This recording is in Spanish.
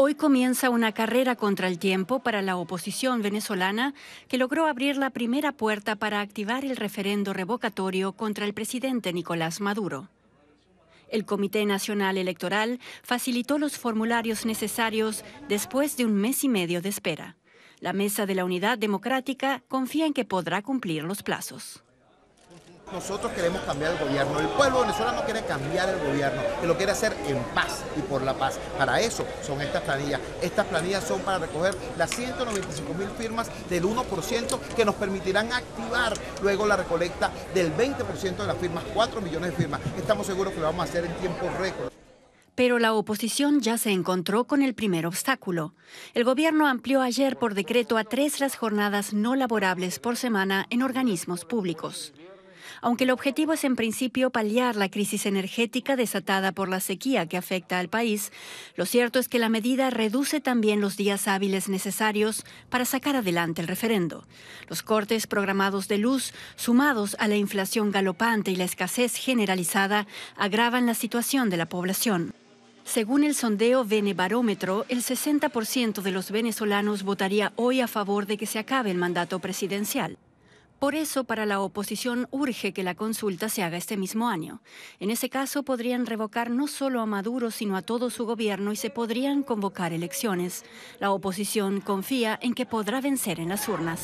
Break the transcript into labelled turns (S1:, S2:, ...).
S1: Hoy comienza una carrera contra el tiempo para la oposición venezolana que logró abrir la primera puerta para activar el referendo revocatorio contra el presidente Nicolás Maduro. El Comité Nacional Electoral facilitó los formularios necesarios después de un mes y medio de espera. La Mesa de la Unidad Democrática confía en que podrá cumplir los plazos.
S2: Nosotros queremos cambiar el gobierno. El pueblo de Venezuela no quiere cambiar el gobierno, que lo quiere hacer en paz y por la paz. Para eso son estas planillas. Estas planillas son para recoger las 195 mil firmas del 1% que nos permitirán activar luego la recolecta del 20% de las firmas, 4 millones de firmas. Estamos seguros que lo vamos a hacer en tiempo récord
S1: pero la oposición ya se encontró con el primer obstáculo. El gobierno amplió ayer por decreto a tres las jornadas no laborables por semana en organismos públicos aunque el objetivo es en principio paliar la crisis energética desatada por la sequía que afecta al país, lo cierto es que la medida reduce también los días hábiles necesarios para sacar adelante el referendo. Los cortes programados de luz, sumados a la inflación galopante y la escasez generalizada, agravan la situación de la población. Según el sondeo Venebarómetro, el 60% de los venezolanos votaría hoy a favor de que se acabe el mandato presidencial. Por eso, para la oposición urge que la consulta se haga este mismo año. En ese caso, podrían revocar no solo a Maduro, sino a todo su gobierno y se podrían convocar elecciones. La oposición confía en que podrá vencer en las urnas.